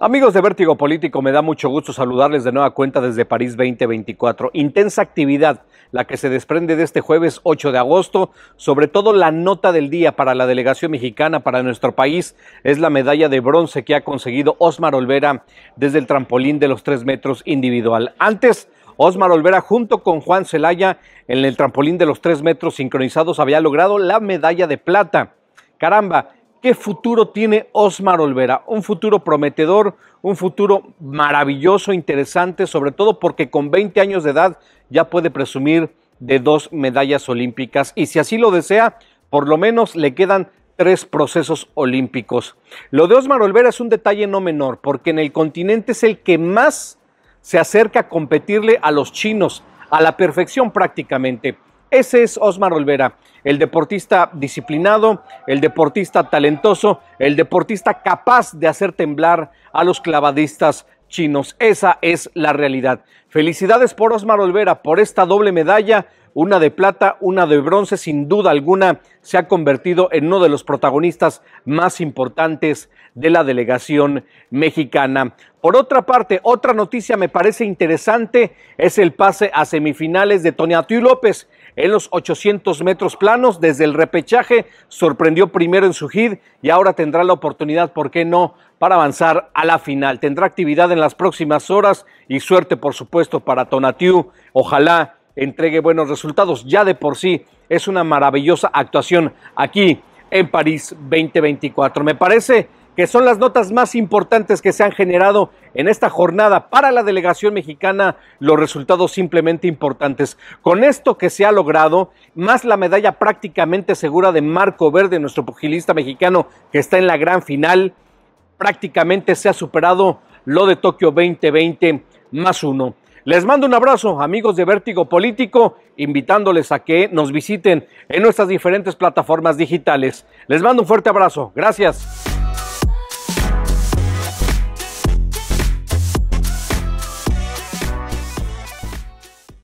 Amigos de Vértigo Político, me da mucho gusto saludarles de nueva cuenta desde París 2024. Intensa actividad la que se desprende de este jueves 8 de agosto, sobre todo la nota del día para la delegación mexicana, para nuestro país, es la medalla de bronce que ha conseguido Osmar Olvera desde el trampolín de los tres metros individual. Antes, Osmar Olvera junto con Juan Celaya en el trampolín de los tres metros sincronizados había logrado la medalla de plata. Caramba, qué futuro tiene Osmar Olvera. Un futuro prometedor, un futuro maravilloso, interesante, sobre todo porque con 20 años de edad ya puede presumir de dos medallas olímpicas y si así lo desea, por lo menos le quedan tres procesos olímpicos. Lo de Osmar Olvera es un detalle no menor porque en el continente es el que más se acerca a competirle a los chinos, a la perfección prácticamente. Ese es Osmar Olvera, el deportista disciplinado, el deportista talentoso, el deportista capaz de hacer temblar a los clavadistas chinos. Esa es la realidad. Felicidades por Osmar Olvera, por esta doble medalla, una de plata, una de bronce, sin duda alguna se ha convertido en uno de los protagonistas más importantes de la delegación mexicana. Por otra parte, otra noticia me parece interesante es el pase a semifinales de y López, en los 800 metros planos. Desde el repechaje sorprendió primero en su hit y ahora tendrá la oportunidad, ¿por qué no?, para avanzar a la final. Tendrá actividad en las próximas horas y suerte, por supuesto, para Tonatiu. Ojalá entregue buenos resultados. Ya de por sí es una maravillosa actuación aquí en París 2024. Me parece que son las notas más importantes que se han generado en esta jornada para la delegación mexicana, los resultados simplemente importantes. Con esto que se ha logrado, más la medalla prácticamente segura de Marco Verde, nuestro pugilista mexicano que está en la gran final, prácticamente se ha superado lo de Tokio 2020 más uno. Les mando un abrazo, amigos de Vértigo Político, invitándoles a que nos visiten en nuestras diferentes plataformas digitales. Les mando un fuerte abrazo. Gracias.